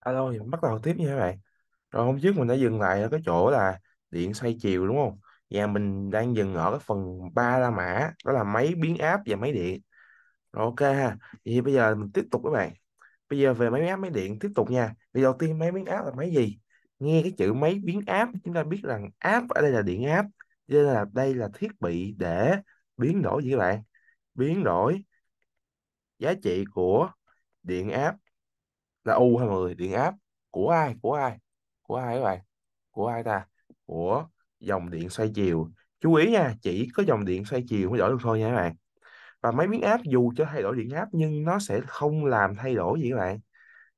alo bắt đầu tiếp nha các bạn rồi hôm trước mình đã dừng lại ở cái chỗ là điện xoay chiều đúng không và mình đang dừng ở cái phần ba la mã đó là máy biến áp và máy điện rồi ok ha vậy thì bây giờ mình tiếp tục các bạn bây giờ về máy biến áp máy điện tiếp tục nha thì đầu tiên máy biến áp là máy gì nghe cái chữ máy biến áp chúng ta biết rằng áp ở đây là điện áp nên là đây là thiết bị để biến đổi gì các bạn biến đổi giá trị của điện áp là u hay người điện áp của ai của ai của ai các bạn của ai ta của dòng điện xoay chiều chú ý nha chỉ có dòng điện xoay chiều mới đổi được thôi nha các bạn và máy biến áp dù cho thay đổi điện áp nhưng nó sẽ không làm thay đổi gì các bạn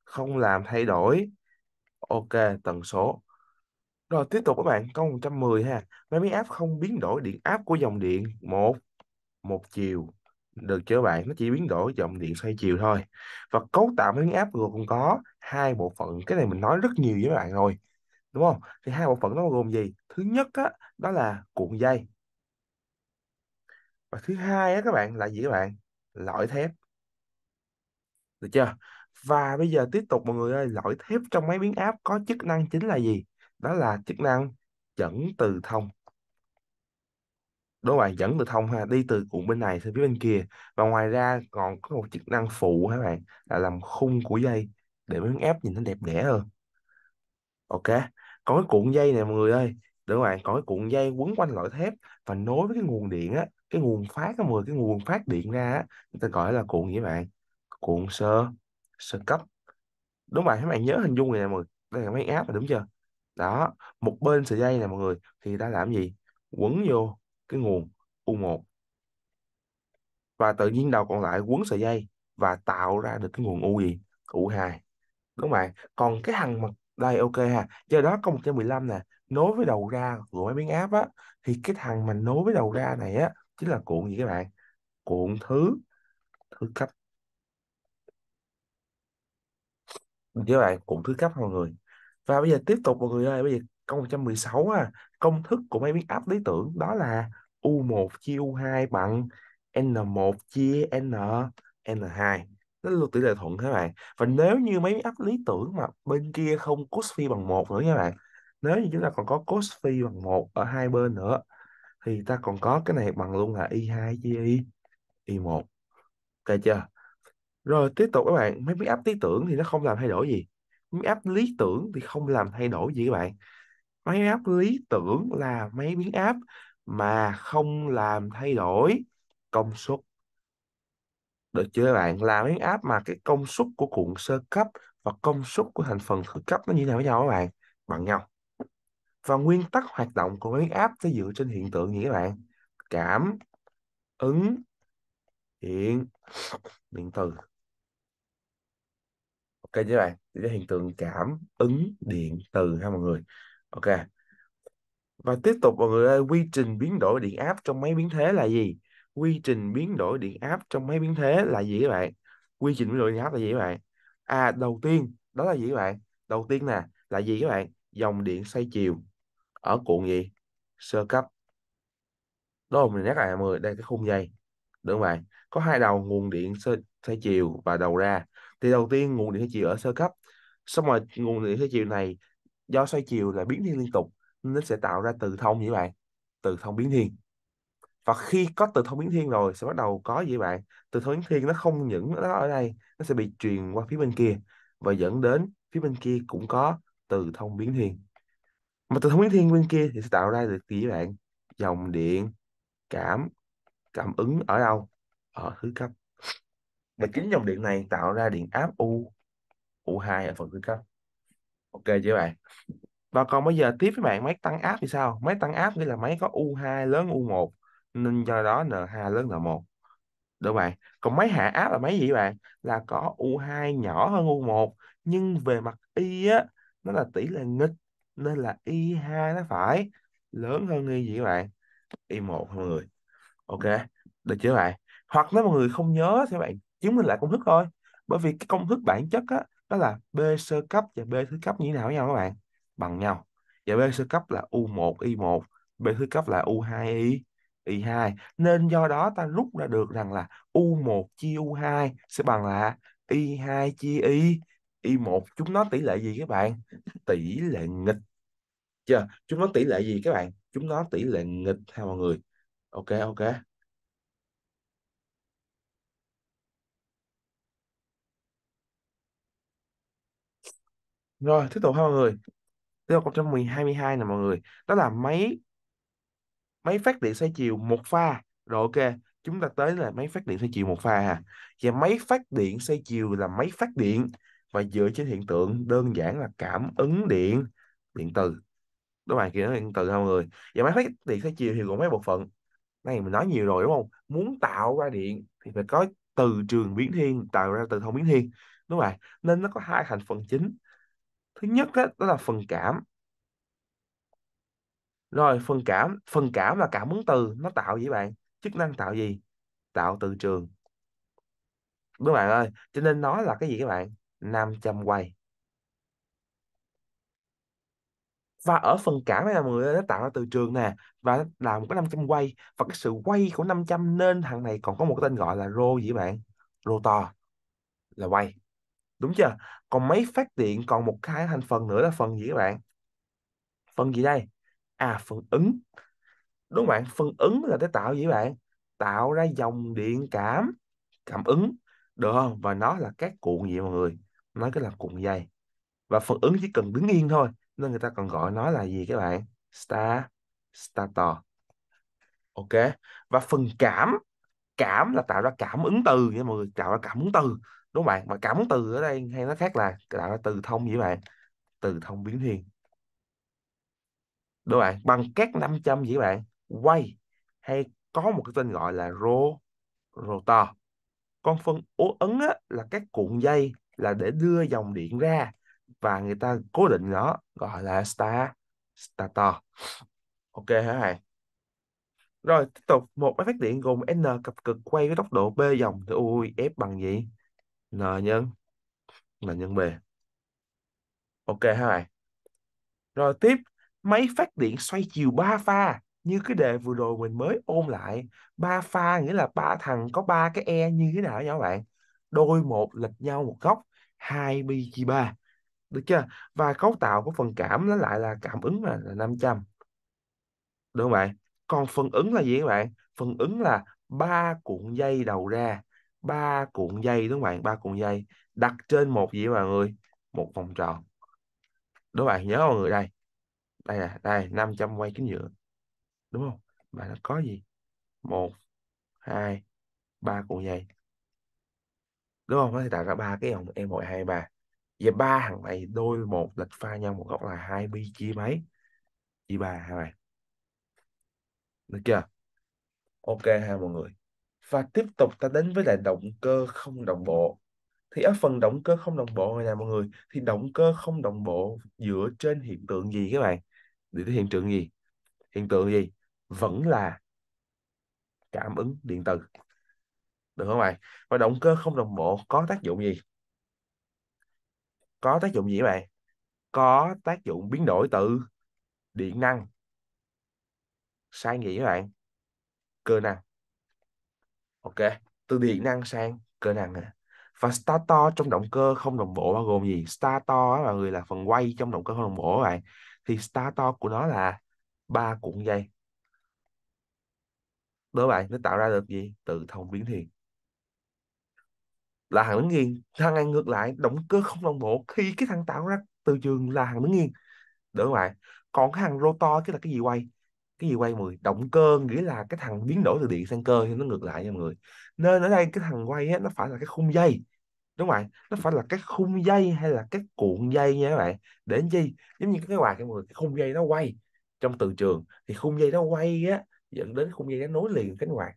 không làm thay đổi ok tần số rồi tiếp tục các bạn câu 110 ha máy biến áp không biến đổi điện áp của dòng điện một một chiều được chưa bạn nó chỉ biến đổi dòng điện xoay chiều thôi và cấu tạo máy biến áp gồm có hai bộ phận cái này mình nói rất nhiều với bạn rồi đúng không thì hai bộ phận nó gồm gì thứ nhất á, đó là cuộn dây và thứ hai á, các bạn là gì các bạn lõi thép được chưa và bây giờ tiếp tục mọi người ơi lõi thép trong máy biến áp có chức năng chính là gì đó là chức năng dẫn từ thông đối bạn dẫn từ thông ha đi từ cuộn bên này sang phía bên kia và ngoài ra còn có một chức năng phụ các bạn là làm khung của dây để miếng ép nhìn nó đẹp đẽ hơn ok có cái cuộn dây này mọi người ơi để các bạn có cái cuộn dây quấn quanh lõi thép và nối với cái nguồn điện á cái nguồn phát á mọi người cái nguồn phát điện ra á người ta gọi là cuộn gì bạn cuộn sơ sơ cấp đúng bạn các bạn nhớ hình dung này nè mọi người đây là máy áp rồi đúng chưa đó một bên sợi dây này mọi người thì ta làm gì quấn vô cái nguồn U1 và tự nhiên đầu còn lại quấn sợi dây và tạo ra được cái nguồn U gì U2 đúng không ạ còn cái thằng mặt đây ok ha do đó có 115 nè nối với đầu ra của máy biến áp á thì cái thằng mà nối với đầu ra này á chính là cuộn gì các bạn cuộn thứ thứ cấp các bạn cuộn thứ cấp mọi người và bây giờ tiếp tục mọi người ơi bây giờ câu 116 ha công thức của máy biến áp lý tưởng đó là U1 chia U2 bằng N1 chia N N2 nó luôn tỷ lệ thuận các bạn và nếu như mấy áp lý tưởng mà bên kia không cos phi bằng một nữa các bạn nếu như chúng ta còn có cos phi bằng một ở hai bên nữa thì ta còn có cái này bằng luôn là y2 chia y y1 ok chưa rồi tiếp tục các bạn mấy mấy áp lý tưởng thì nó không làm thay đổi gì mấy áp lý tưởng thì không làm thay đổi gì các bạn máy áp lý tưởng là mấy biến áp mà không làm thay đổi công suất. Được chưa các bạn? Làm biến áp mà cái công suất của cuộn sơ cấp và công suất của thành phần thứ cấp nó như thế nào với nhau các bạn? Bằng nhau. Và nguyên tắc hoạt động của biến áp sẽ dựa trên hiện tượng gì các bạn? Cảm ứng hiện điện từ. Ok chứ bạn? Thì hiện tượng cảm ứng điện từ ha mọi người. Ok và tiếp tục mọi người ơi quy trình biến đổi điện áp trong máy biến thế là gì quy trình biến đổi điện áp trong máy biến thế là gì các bạn quy trình biến đổi điện áp là gì các bạn à đầu tiên đó là gì các bạn đầu tiên nè là gì các bạn dòng điện xoay chiều ở cuộn gì sơ cấp đó mình nhắc lại mọi người đây cái khung dây được không bạn có hai đầu nguồn điện xoay, chiều và đầu ra thì đầu tiên nguồn điện xoay chiều ở sơ cấp xong rồi nguồn điện xoay chiều này do xoay chiều là biến thiên liên tục nó sẽ tạo ra từ thông như bạn, từ thông biến thiên và khi có từ thông biến thiên rồi sẽ bắt đầu có gì bạn từ thông biến thiên nó không những nó ở đây nó sẽ bị truyền qua phía bên kia và dẫn đến phía bên kia cũng có từ thông biến thiên mà từ thông biến thiên bên kia thì sẽ tạo ra được gì bạn dòng điện cảm cảm ứng ở đâu ở thứ cấp và chính dòng điện này tạo ra điện áp u u2 ở phần thứ cấp ok chứ bạn và còn bây giờ tiếp với bạn máy tăng áp thì sao máy tăng áp nghĩa là máy có U2 lớn U1 nên do đó N2 lớn N1 được bạn còn máy hạ áp là máy gì bạn là có U2 nhỏ hơn U1 nhưng về mặt Y á nó là tỷ lệ nghịch nên là Y2 nó phải lớn hơn Y gì các bạn Y1 mọi người ok được chưa bạn hoặc nếu mọi người không nhớ thì bạn chứng minh lại công thức thôi bởi vì cái công thức bản chất á đó, đó là B sơ cấp và B thứ cấp như thế nào với nhau các bạn bằng nhau và B sơ cấp là U1 Y1 B thứ cấp là U2 Y Y2 nên do đó ta rút ra được rằng là U1 chia U2 sẽ bằng là Y2 chia Y Y1 chúng nó tỷ lệ gì các bạn tỷ lệ nghịch chưa chúng nó tỷ lệ gì các bạn chúng nó tỷ lệ nghịch ha mọi người ok ok rồi tiếp tục ha mọi người Tức là 2022 nè mọi người. Đó là máy máy phát điện xoay chiều một pha. Rồi ok, chúng ta tới là máy phát điện xoay chiều một pha ha. Và máy phát điện xoay chiều là máy phát điện và dựa trên hiện tượng đơn giản là cảm ứng điện điện từ. Đối bài kia nó điện từ không mọi người. Và máy phát điện xoay chiều thì gồm mấy bộ phận. Này mình nói nhiều rồi đúng không? Muốn tạo ra điện thì phải có từ trường biến thiên tạo ra từ thông biến thiên đúng không ạ nên nó có hai thành phần chính thứ nhất đó, đó là phần cảm rồi phần cảm phần cảm là cảm ứng từ nó tạo gì bạn chức năng tạo gì tạo từ trường các bạn ơi cho nên nó là cái gì các bạn nam châm quay và ở phần cảm này là mọi người nó tạo ra từ trường nè và là một cái trăm quay và cái sự quay của 500 nên thằng này còn có một cái tên gọi là rô gì các bạn rô to là quay đúng chưa còn mấy phát điện còn một cái thành phần nữa là phần gì các bạn phần gì đây à phần ứng đúng không bạn phần ứng là để tạo gì các bạn tạo ra dòng điện cảm cảm ứng được không và nó là các cuộn gì mọi người nó cái là cuộn dây và phần ứng chỉ cần đứng yên thôi nên người ta còn gọi nó là gì các bạn star stator ok và phần cảm cảm là tạo ra cảm ứng từ nha mọi người tạo ra cảm ứng từ đúng bạn mà cảm từ ở đây hay nó khác là đạo là từ thông vậy bạn từ thông biến thiên đúng bạn bằng các nam châm vậy bạn quay hay có một cái tên gọi là rô rotor con phân ố ấn á, là các cuộn dây là để đưa dòng điện ra và người ta cố định nó gọi là star stator ok hả bạn rồi tiếp tục một máy phát điện gồm n cặp cực quay với tốc độ b dòng thì ui f bằng gì n nhân n nhân b ok ha bạn rồi tiếp máy phát điện xoay chiều ba pha như cái đề vừa rồi mình mới ôn lại ba pha nghĩa là ba thằng có ba cái e như thế nào nhá bạn đôi một lệch nhau một góc hai pi chia ba được chưa và cấu tạo của phần cảm nó lại là cảm ứng là, là 500 được không bạn còn phần ứng là gì các bạn phần ứng là ba cuộn dây đầu ra ba cuộn dây đúng không bạn ba cuộn dây đặt trên một gì mọi người một vòng tròn đúng bạn nhớ mọi người đây đây là đây 500 quay kính nhựa đúng không mà nó có gì một hai ba cuộn dây đúng không nó tạo ra ba cái vòng em hội hai ba và ba hàng này đôi một lệch pha nhau một góc là hai bi chia mấy chia ba hai bạn được chưa ok ha mọi người và tiếp tục ta đến với lại động cơ không đồng bộ thì ở phần động cơ không đồng bộ này nè mọi người thì động cơ không đồng bộ dựa trên hiện tượng gì các bạn dựa trên hiện tượng gì hiện tượng gì vẫn là cảm ứng điện từ được không bạn và động cơ không đồng bộ có tác dụng gì có tác dụng gì các bạn có tác dụng biến đổi từ điện năng sai nghĩ các bạn cơ năng ok từ điện năng sang cơ năng à. và stator trong động cơ không đồng bộ bao gồm gì stator á mọi người là phần quay trong động cơ không đồng bộ các bạn thì stator của nó là ba cuộn dây đó bạn nó tạo ra được gì tự thông biến thiên là hàng đứng nghiêng thằng này ngược lại động cơ không đồng bộ khi cái thằng tạo ra từ trường là hàng đứng nghiêng đúng không bạn còn cái hàng rotor cái là cái gì quay cái gì quay 10 động cơ nghĩa là cái thằng biến đổi từ điện sang cơ thì nó ngược lại nha mọi người nên ở đây cái thằng quay á, nó phải là cái khung dây đúng không ạ nó phải là cái khung dây hay là cái cuộn dây nha các bạn để làm chi giống như cái quạt mọi người cái khung dây nó quay trong từ trường thì khung dây nó quay á dẫn đến khung dây nó nối liền cánh quạt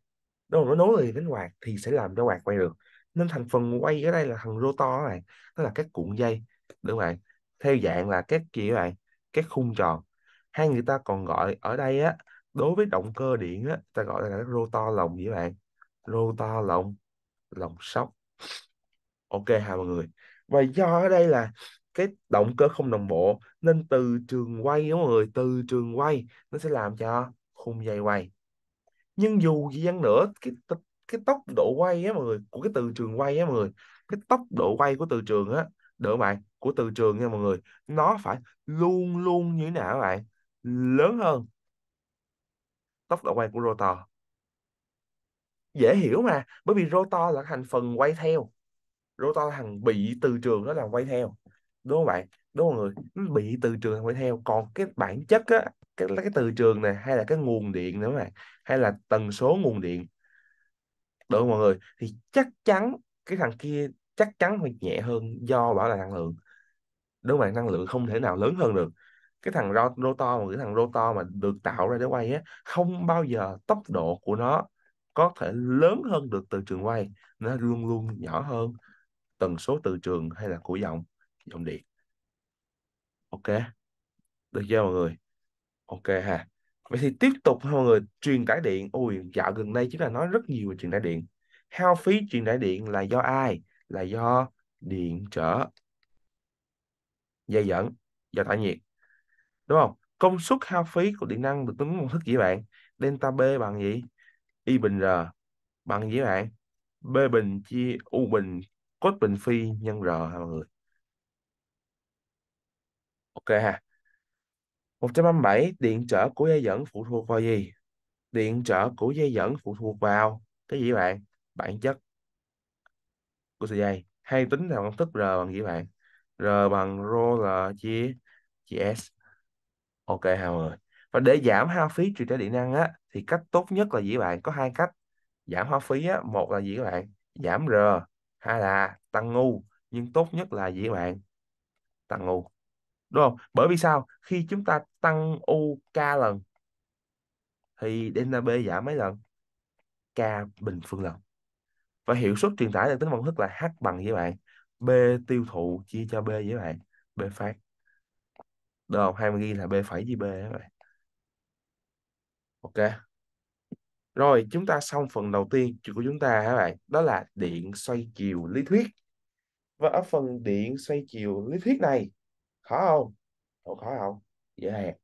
đúng không nó nối liền cánh quạt thì sẽ làm cho quạt quay được nên thành phần quay ở đây là thằng rotor này nó là các cuộn dây đúng không ạ theo dạng là các gì các bạn các khung tròn hay người ta còn gọi ở đây á đối với động cơ điện á ta gọi là rotor lồng vậy bạn rotor lồng lồng sóc ok ha mọi người và do ở đây là cái động cơ không đồng bộ nên từ trường quay đúng mọi người từ trường quay nó sẽ làm cho khung dây quay nhưng dù gì chăng nữa cái cái tốc độ quay á mọi người của cái từ trường quay á mọi người cái tốc độ quay của từ trường á được bạn của từ trường nha mọi người nó phải luôn luôn như thế nào bạn lớn hơn tốc độ quay của rotor dễ hiểu mà bởi vì rotor là thành phần quay theo rotor là thằng bị từ trường đó là quay theo đúng không bạn đúng không người bị từ trường quay theo còn cái bản chất á cái cái từ trường này hay là cái nguồn điện nữa mà hay là tần số nguồn điện đúng không mọi người thì chắc chắn cái thằng kia chắc chắn phải nhẹ hơn do bảo là năng lượng đúng không bạn năng lượng không thể nào lớn hơn được cái thằng rotor mà cái thằng rotor mà được tạo ra để quay á không bao giờ tốc độ của nó có thể lớn hơn được từ trường quay nó luôn luôn nhỏ hơn tần số từ trường hay là của dòng dòng điện ok được chưa mọi người ok ha vậy thì tiếp tục mọi người truyền tải điện ui dạo gần đây chúng ta nói rất nhiều về truyền tải điện hao phí truyền tải điện là do ai là do điện trở dây dẫn do tải nhiệt đúng không công suất hao phí của điện năng được tính công thức gì bạn delta b bằng gì y bình r bằng gì bạn b bình chia u bình cos bình phi nhân r ha mọi người ok ha 137 điện trở của dây dẫn phụ thuộc vào gì điện trở của dây dẫn phụ thuộc vào cái gì bạn bản chất của sợi dây hay tính theo công thức r bằng gì bạn r bằng rho l chia chia s ok mọi người. và để giảm hao phí truyền tải điện năng á thì cách tốt nhất là gì các bạn có hai cách giảm hao phí á một là gì các bạn giảm r hai là tăng ngu nhưng tốt nhất là gì các bạn tăng u. đúng không bởi vì sao khi chúng ta tăng u k lần thì delta b giảm mấy lần k bình phương lần và hiệu suất truyền tải được tính công thức là h bằng với bạn b tiêu thụ chia cho b với bạn b phát được không hai ghi là b phẩy với b vậy, ok rồi chúng ta xong phần đầu tiên của chúng ta các bạn đó là điện xoay chiều lý thuyết và ở phần điện xoay chiều lý thuyết này khó không không khó không dễ hẹp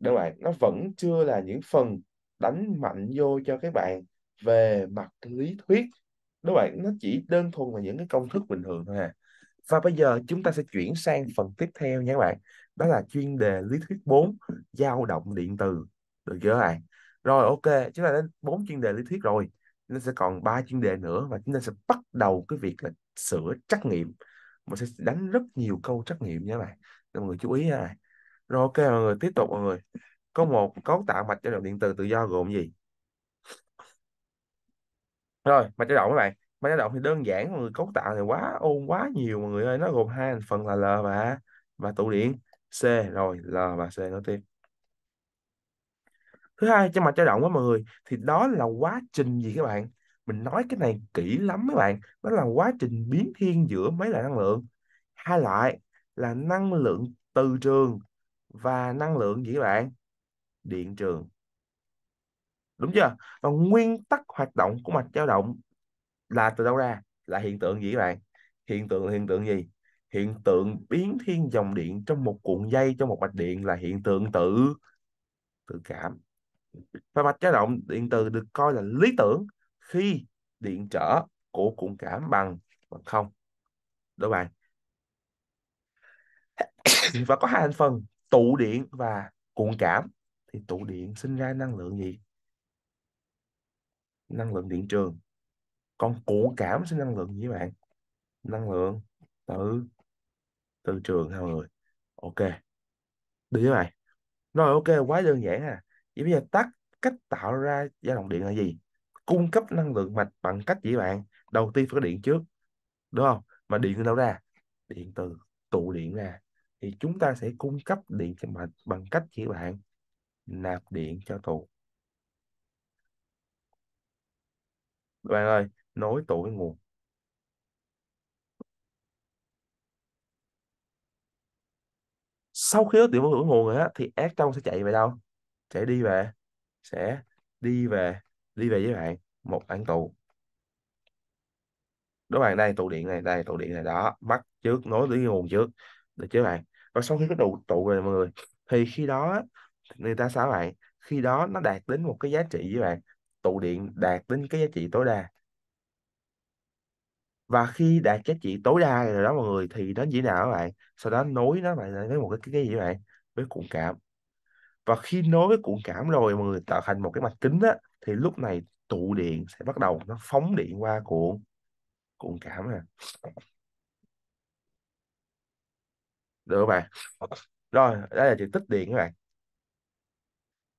đúng bạn nó vẫn chưa là những phần đánh mạnh vô cho các bạn về mặt lý thuyết đúng bạn nó chỉ đơn thuần là những cái công thức bình thường thôi à và bây giờ chúng ta sẽ chuyển sang phần tiếp theo nha các bạn đó là chuyên đề lý thuyết 4 dao động điện từ được chưa ạ rồi ok chúng ta đến bốn chuyên đề lý thuyết rồi nó sẽ còn ba chuyên đề nữa và chúng ta sẽ bắt đầu cái việc là sửa trắc nghiệm mình sẽ đánh rất nhiều câu trắc nghiệm nha bạn mọi người chú ý nha bạn rồi ok mọi người tiếp tục mọi người có một cấu tạo mạch dao động điện từ tự do gồm gì rồi mạch dao động các bạn mạch dao động thì đơn giản mọi người cấu tạo này quá ôn quá nhiều mọi người ơi nó gồm hai thành phần là l và và tụ điện C rồi L và C nói tiếp thứ hai trên mặt trái động á mọi người thì đó là quá trình gì các bạn mình nói cái này kỹ lắm các bạn đó là quá trình biến thiên giữa mấy loại năng lượng hai loại là năng lượng từ trường và năng lượng gì các bạn điện trường đúng chưa và nguyên tắc hoạt động của mặt dao động là từ đâu ra là hiện tượng gì các bạn hiện tượng hiện tượng gì hiện tượng biến thiên dòng điện trong một cuộn dây trong một mạch điện là hiện tượng tự tự cảm và mạch dao động điện từ được coi là lý tưởng khi điện trở của cuộn cảm bằng bằng không đối bạn và có hai thành phần tụ điện và cuộn cảm thì tụ điện sinh ra năng lượng gì năng lượng điện trường còn cuộn cảm sinh năng lượng gì các bạn năng lượng tự từ trường theo người ok được với mày rồi ok quá đơn giản à vậy bây giờ tắt cách tạo ra dao động điện là gì cung cấp năng lượng mạch bằng cách gì bạn đầu tiên phải có điện trước đúng không mà điện từ đâu ra điện từ tụ điện ra thì chúng ta sẽ cung cấp điện cho mạch bằng cách gì bạn nạp điện cho tụ bạn ơi nối tụ với nguồn sau khi đối tượng hưởng nguồn rồi á thì ác trong sẽ chạy về đâu sẽ đi về sẽ đi về đi về với bạn một án tù đối bạn đây tụ điện này đây tụ điện này đó bắt trước nối tới nguồn trước được chứ bạn và sau khi có tụ tụ rồi mọi người thì khi đó người ta sao bạn khi đó nó đạt đến một cái giá trị với bạn tụ điện đạt đến cái giá trị tối đa và khi đạt giá trị tối đa rồi đó mọi người thì nó như thế nào các bạn sau đó nối nó lại với một cái cái, cái gì vậy với cuộn cảm và khi nối với cuộn cảm rồi mọi người tạo thành một cái mạch kính á thì lúc này tụ điện sẽ bắt đầu nó phóng điện qua cuộn cuộn cảm nè được các bạn rồi đây là chuyện tích điện các bạn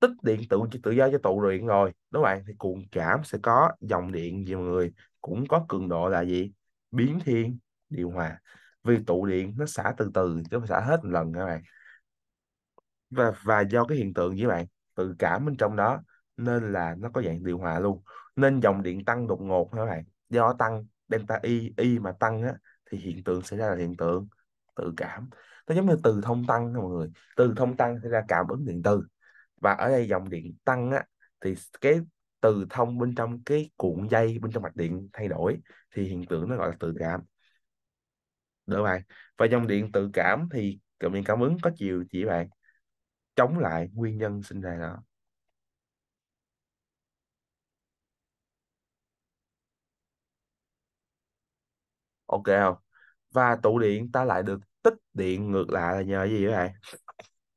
tích điện tự tự do cho tụ điện rồi đúng không bạn thì cuộn cảm sẽ có dòng điện gì mọi người cũng có cường độ là gì biến thiên điều hòa vì tụ điện nó xả từ từ chứ không xả hết một lần các bạn và và do cái hiện tượng với bạn tự cảm bên trong đó nên là nó có dạng điều hòa luôn nên dòng điện tăng đột ngột các bạn do tăng delta y y mà tăng á thì hiện tượng xảy ra là hiện tượng tự cảm nó giống như từ thông tăng mọi người từ thông tăng sẽ ra cảm ứng điện từ và ở đây dòng điện tăng á thì cái từ thông bên trong cái cuộn dây bên trong mạch điện thay đổi thì hiện tượng nó gọi là tự cảm được bạn và dòng điện tự cảm thì cảm điện cảm ứng có chiều chỉ bạn chống lại nguyên nhân sinh ra nó ok không và tụ điện ta lại được tích điện ngược lại là nhờ gì vậy bạn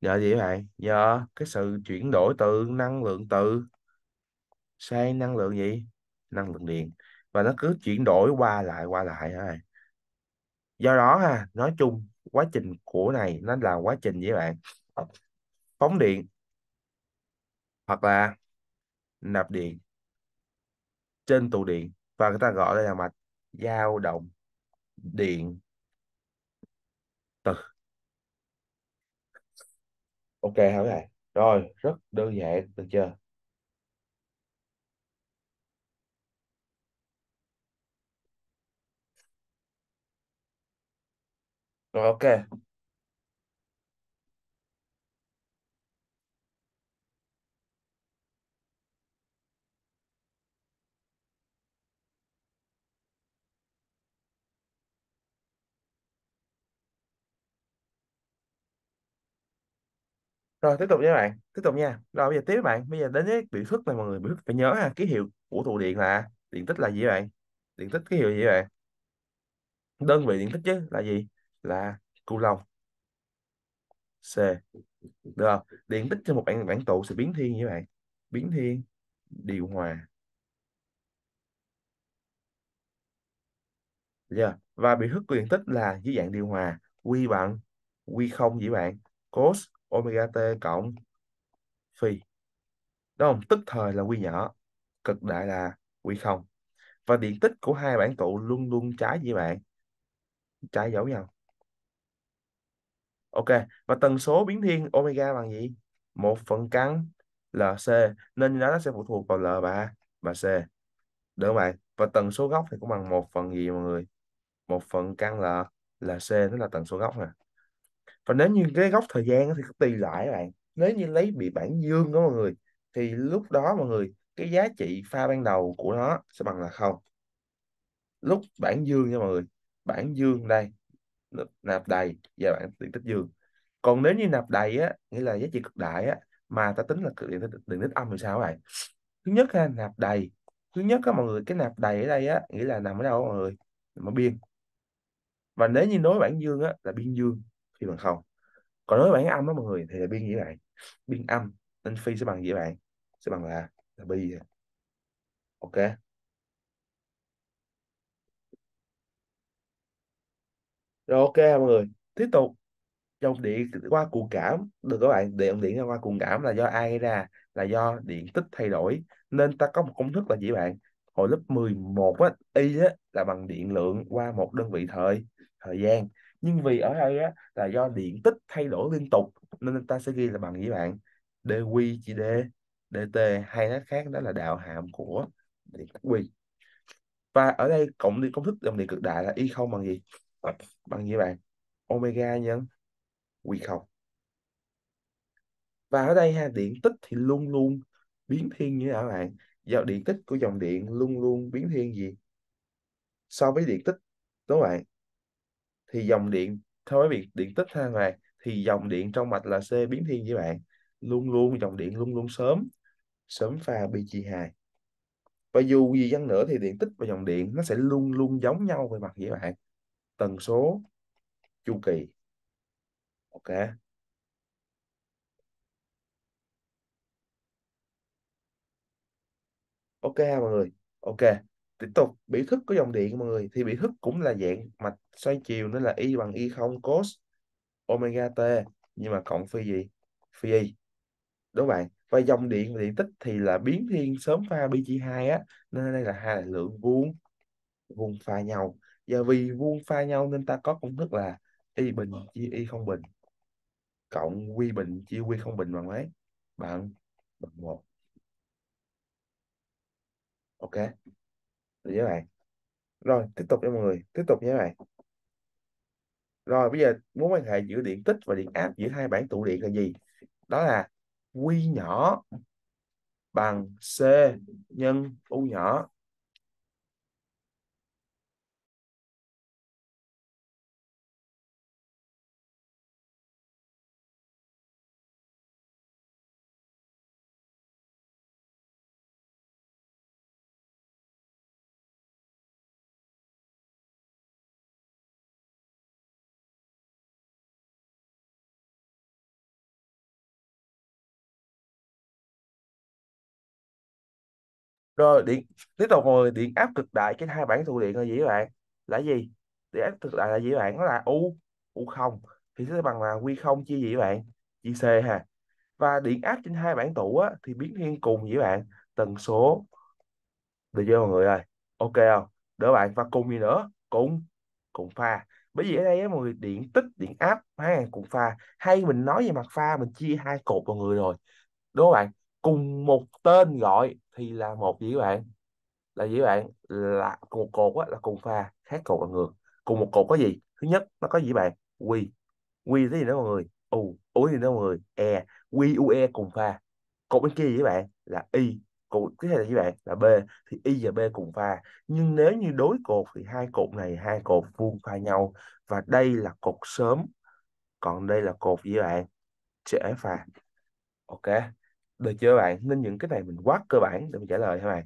nhờ gì vậy bạn nhờ cái sự chuyển đổi từ năng lượng từ sang năng lượng gì năng lượng điện và nó cứ chuyển đổi qua lại qua lại ha do đó ha nói chung quá trình của này nó là quá trình với bạn phóng điện hoặc là nạp điện trên tụ điện và người ta gọi đây là mạch dao động điện từ ok hả các bạn rồi rất đơn giản được chưa Rồi ok. Rồi tiếp tục nha bạn, tiếp tục nha. Rồi bây giờ tiếp bạn, bây giờ đến cái biểu thức này mọi người, biểu thức phải nhớ ha, ký hiệu của tụ điện là điện tích là gì bạn? Điện tích ký hiệu gì bạn? Đơn vị điện tích chứ là gì? là cu lông C được không? Điện tích cho một bản bản tụ sẽ biến thiên như vậy. Biến thiên điều hòa. Được Và biểu thức của điện tích là dưới dạng điều hòa Q bằng Q0 vậy bạn. Cos omega t cộng phi. Đúng không? Tức thời là Q nhỏ, cực đại là Q0. Và điện tích của hai bản tụ luôn luôn trái với bạn. Trái dấu nhau ok và tần số biến thiên omega bằng gì một phần căn lc nên đó nó sẽ phụ thuộc vào l và và c được không ạ và tần số góc thì cũng bằng một phần gì mọi người một phần căn l là c nó là tần số góc nè và nếu như cái góc thời gian thì tùy lại các bạn nếu như lấy bị bản dương đó mọi người thì lúc đó mọi người cái giá trị pha ban đầu của nó sẽ bằng là không lúc bản dương nha mọi người bản dương đây nạp đầy và dạ bạn điện tích dương còn nếu như nạp đầy á nghĩa là giá trị cực đại á mà ta tính là điện tích, điện tích âm thì sao vậy thứ nhất ha nạp đầy thứ nhất các mọi người cái nạp đầy ở đây á nghĩa là nằm ở đâu mọi người nằm biên và nếu như nối bản dương á là biên dương phi bằng không còn nối bản âm á mọi người thì là biên như vậy biên âm nên phi sẽ bằng gì vậy sẽ bằng là là bi ok rồi ok mọi người tiếp tục dòng điện qua cụ cảm được các bạn điện điện qua cụ cảm là do ai gây ra là do điện tích thay đổi nên ta có một công thức là gì bạn hồi lớp 11 á y á là bằng điện lượng qua một đơn vị thời thời gian nhưng vì ở đây á là do điện tích thay đổi liên tục nên ta sẽ ghi là bằng gì bạn dq chia d dt hay nói khác đó là đạo hàm của điện tích quy và ở đây cộng đi công thức dòng điện cực đại là y không bằng gì bằng gì bạn omega nhân quy không và ở đây ha điện tích thì luôn luôn biến thiên như các bạn do điện tích của dòng điện luôn luôn biến thiên gì so với điện tích đúng không bạn thì dòng điện theo với việc điện tích ha này thì dòng điện trong mạch là C biến thiên với bạn luôn luôn dòng điện luôn luôn sớm sớm pha bị BG2 và dù gì chăng nữa thì điện tích và dòng điện nó sẽ luôn luôn giống nhau về mặt vậy bạn tần số chu kỳ ok ok mọi người ok tiếp tục biểu thức của dòng điện mọi người thì biểu thức cũng là dạng mạch xoay chiều nên là y bằng y không cos omega t nhưng mà cộng phi gì phi y đúng bạn và dòng điện và điện tích thì là biến thiên sớm pha BG2 á nên đây là hai lượng vuông vuông pha nhau giờ vì vuông pha nhau nên ta có công thức là y bình chia y không bình cộng quy bình chia quy không bình bằng mấy bằng bằng một ok được với bạn rồi tiếp tục nha mọi người tiếp tục nha bạn rồi bây giờ muốn quan hệ giữa điện tích và điện áp giữa hai bản tụ điện là gì đó là quy nhỏ bằng c nhân u nhỏ rồi điện tiếp tục rồi điện áp cực đại cái hai bản thụ điện là gì các bạn là gì điện áp cực đại là gì các bạn nó là u u không thì sẽ bằng là q không chia gì các bạn chia c ha và điện áp trên hai bản tụ á, thì biến thiên cùng với bạn tần số được chưa mọi người ơi ok không đỡ bạn và cùng gì nữa cùng cùng pha bởi vì ở đây á, mọi người điện tích điện áp ha cùng pha hay mình nói về mặt pha mình chia hai cột mọi người rồi đúng không bạn cùng một tên gọi thì là một gì các bạn là gì các bạn là cùng một cột á, là cùng pha khác cột là ngược cùng một cột có gì thứ nhất nó có gì bạn q q thế gì nữa mọi người u u gì đó mọi người e q u e cùng pha cột bên kia gì các bạn là y cột tiếp theo là gì bạn là b thì y và b cùng pha nhưng nếu như đối cột thì hai cột này hai cột vuông pha nhau và đây là cột sớm còn đây là cột gì bạn trễ pha ok được chưa bạn nên những cái này mình quá cơ bản để mình trả lời các bạn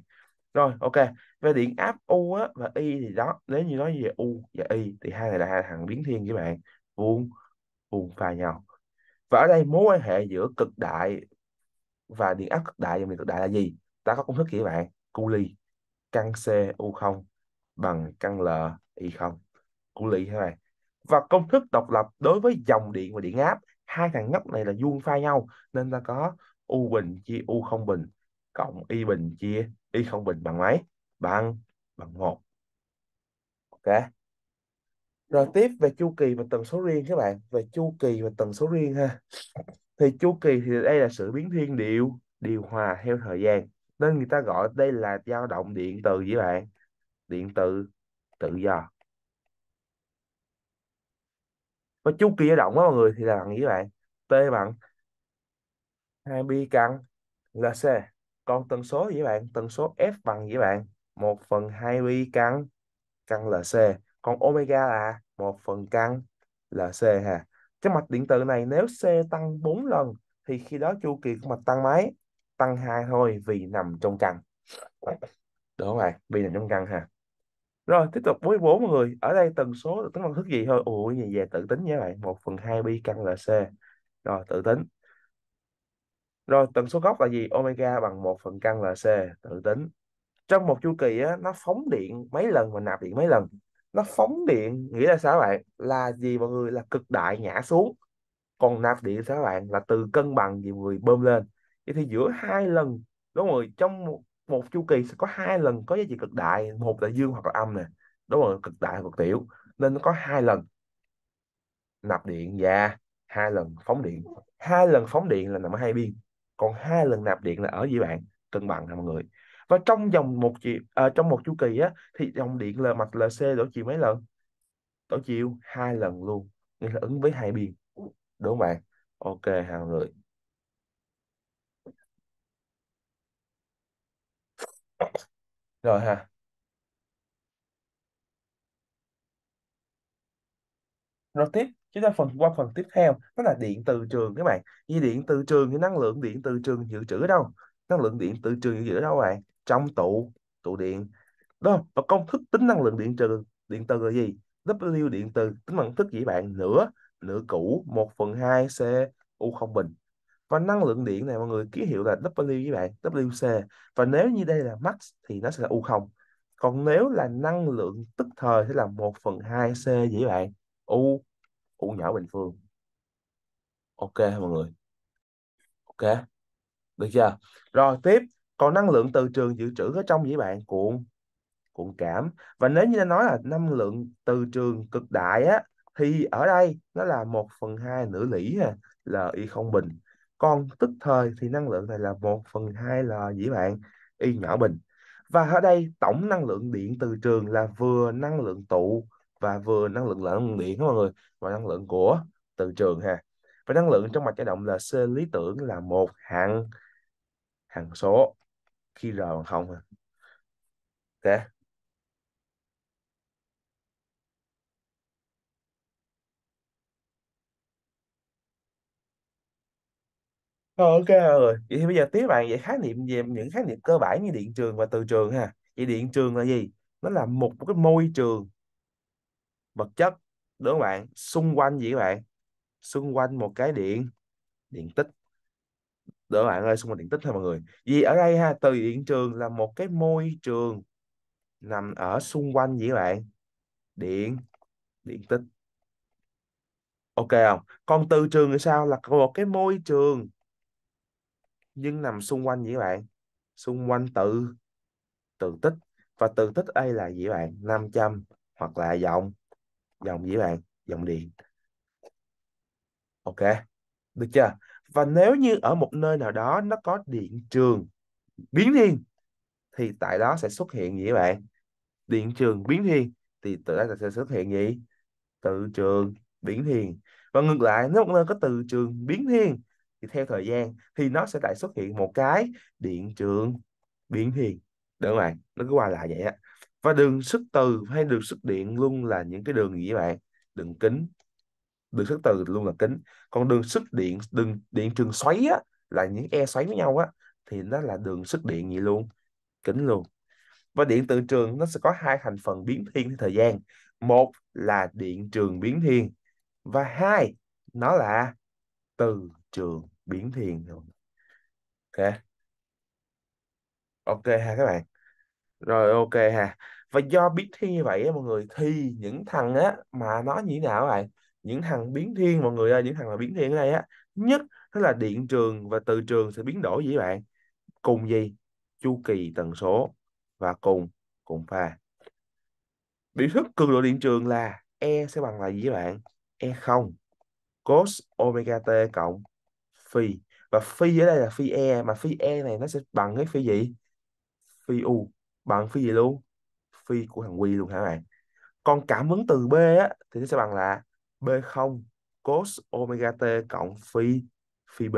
rồi ok về điện áp u á, và y thì đó nếu như nói về u và y thì hai này là hai thằng biến thiên với bạn vuông vuông pha nhau và ở đây mối quan hệ giữa cực đại và điện áp cực đại và miền cực đại là gì ta có công thức kìa các bạn Cooley căn c u không bằng căn l y không cu Cooley các bạn và công thức độc lập đối với dòng điện và điện áp hai thằng nhóc này là vuông pha nhau nên ta có u bình chia u không bình cộng y bình chia y không bình bằng mấy bằng bằng một ok rồi tiếp về chu kỳ và tần số riêng các bạn về chu kỳ và tần số riêng ha thì chu kỳ thì đây là sự biến thiên điều điều hòa theo thời gian nên người ta gọi đây là dao động điện từ với bạn điện từ tự do và chu kỳ dao động đó mọi người thì là bằng gì bạn t bằng 2pi căn LC. Còn tần số gì bạn? Tần số F bằng gì bạn? 1 phần 2pi căn căn LC. Còn omega là 1 phần căn LC. C ha. Cái mạch điện từ này nếu C tăng 4 lần thì khi đó chu kỳ của mạch tăng mấy? Tăng 2 thôi vì nằm trong căn. Đúng không Vì nằm trong căn ha. Rồi, tiếp tục với 4 người. Ở đây tần số được tính bằng thức gì thôi? Ủa, về tự tính nha bạn. 1 phần 2 pi căn là C. Rồi, tự tính. Rồi tần số góc là gì? Omega bằng 1 phần căn lc tự tính. Trong một chu kỳ á, nó phóng điện mấy lần và nạp điện mấy lần. Nó phóng điện nghĩa là sao bạn? Là gì mọi người? Là cực đại nhả xuống. Còn nạp điện sao bạn? Là từ cân bằng gì mọi người bơm lên. Vậy thì giữa hai lần, đúng rồi, trong một, một chu kỳ sẽ có hai lần có giá trị cực đại. Một là dương hoặc là âm nè. Đúng rồi, cực đại hoặc tiểu. Nên nó có hai lần nạp điện và dạ, hai lần phóng điện. Hai lần phóng điện là nằm ở hai biên còn hai lần nạp điện là ở dưới bạn cân bằng ha mọi người và trong vòng một chiều à, trong một chu kỳ á thì dòng điện là mạch LC đổi chiều mấy lần đổi chiều hai lần luôn nghĩa là ứng với hai biên đúng không bạn ok hàng người rồi ha rồi tiếp chúng ta phần qua phần tiếp theo đó là điện từ trường các bạn như điện từ trường thì năng lượng điện từ trường dự trữ ở đâu năng lượng điện từ trường dự trữ ở đâu bạn trong tụ tụ điện đó và công thức tính năng lượng điện trừ điện từ là gì W điện từ tính bằng thức gì bạn nửa nửa cũ 1 phần 2 C U không bình và năng lượng điện này mọi người ký hiệu là W với bạn WC và nếu như đây là max thì nó sẽ là u không còn nếu là năng lượng tức thời sẽ là 1 phần 2 C vậy bạn U u nhỏ bình phương ok mọi người ok được chưa rồi tiếp còn năng lượng từ trường dự trữ ở trong dĩ bạn cuộn cuộn cảm và nếu như đã nói là năng lượng từ trường cực đại á thì ở đây nó là 1 phần 2 nửa lĩ l y không bình còn tức thời thì năng lượng này là 1 phần 2 l dĩ bạn y nhỏ bình và ở đây tổng năng lượng điện từ trường là vừa năng lượng tụ và vừa năng lượng là năng lượng điện các mọi người và năng lượng của từ trường ha và năng lượng trong mặt chạy động là C lý tưởng là một hạng hằng số khi r bằng không ha ok ờ, ok rồi vậy thì bây giờ tiếp bạn về khái niệm về những khái niệm cơ bản như điện trường và từ trường ha vậy điện trường là gì nó là một, một cái môi trường vật chất đúng không bạn xung quanh gì các bạn xung quanh một cái điện điện tích đỡ bạn ơi xung quanh điện tích thôi mọi người vì ở đây ha từ điện trường là một cái môi trường nằm ở xung quanh gì các bạn điện điện tích ok không còn từ trường thì sao là một cái môi trường nhưng nằm xung quanh gì các bạn xung quanh từ từ tích và từ tích đây là gì các bạn 500 hoặc là dòng dòng gì bạn dòng điện ok được chưa và nếu như ở một nơi nào đó nó có điện trường biến thiên thì tại đó sẽ xuất hiện gì bạn điện trường biến thiên thì tự đó sẽ xuất hiện gì từ trường biến thiên và ngược lại nếu một nơi có từ trường biến thiên thì theo thời gian thì nó sẽ lại xuất hiện một cái điện trường biến thiên đúng không ạ nó cứ qua lại vậy á và đường sức từ hay đường sức điện luôn là những cái đường gì các bạn đường kính đường sức từ luôn là kính còn đường sức điện đường điện trường xoáy á, là những e xoáy với nhau á thì nó là đường sức điện gì luôn kính luôn và điện từ trường nó sẽ có hai thành phần biến thiên theo thời gian một là điện trường biến thiên và hai nó là từ trường biến thiên ok ok ha các bạn rồi ok hà và do biến thiên như vậy á, mọi người thì những thằng á mà nó như thế nào vậy những thằng biến thiên mọi người ơi những thằng mà biến thiên ở đây á nhất đó là điện trường và từ trường sẽ biến đổi gì bạn cùng gì chu kỳ tần số và cùng cùng pha biểu thức cường độ điện trường là E sẽ bằng là gì vậy bạn E0 cos omega t cộng phi và phi ở đây là phi E mà phi E này nó sẽ bằng cái phi gì phi U bằng phi gì luôn phi của thằng quy luôn hả bạn còn cảm ứng từ b á, thì nó sẽ bằng là b không cos omega t cộng phi phi b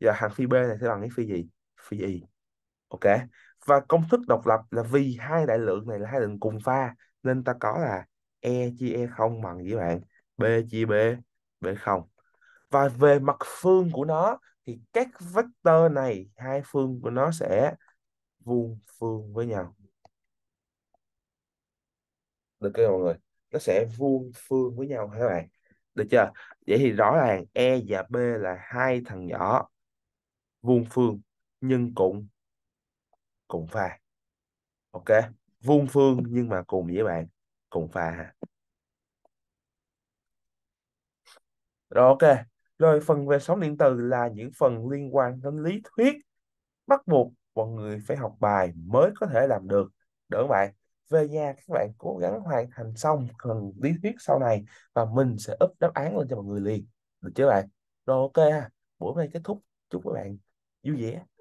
giờ hàng phi b này sẽ bằng cái phi gì phi y ok và công thức độc lập là vì hai đại lượng này là hai lượng cùng pha nên ta có là e chia e không bằng gì bạn b chia b b không và về mặt phương của nó thì các vector này hai phương của nó sẽ vuông phương với nhau được chưa mọi người nó sẽ vuông phương với nhau các bạn được chưa vậy thì rõ ràng e và b là hai thằng nhỏ vuông phương nhưng cũng cùng pha ok vuông phương nhưng mà cùng với bạn cùng pha rồi ok rồi phần về sóng điện từ là những phần liên quan đến lý thuyết bắt buộc mọi người phải học bài mới có thể làm được được không bạn về nhà các bạn cố gắng hoàn thành xong phần lý thuyết sau này và mình sẽ up đáp án lên cho mọi người liền được chưa bạn rồi ok buổi nay kết thúc chúc các bạn vui vẻ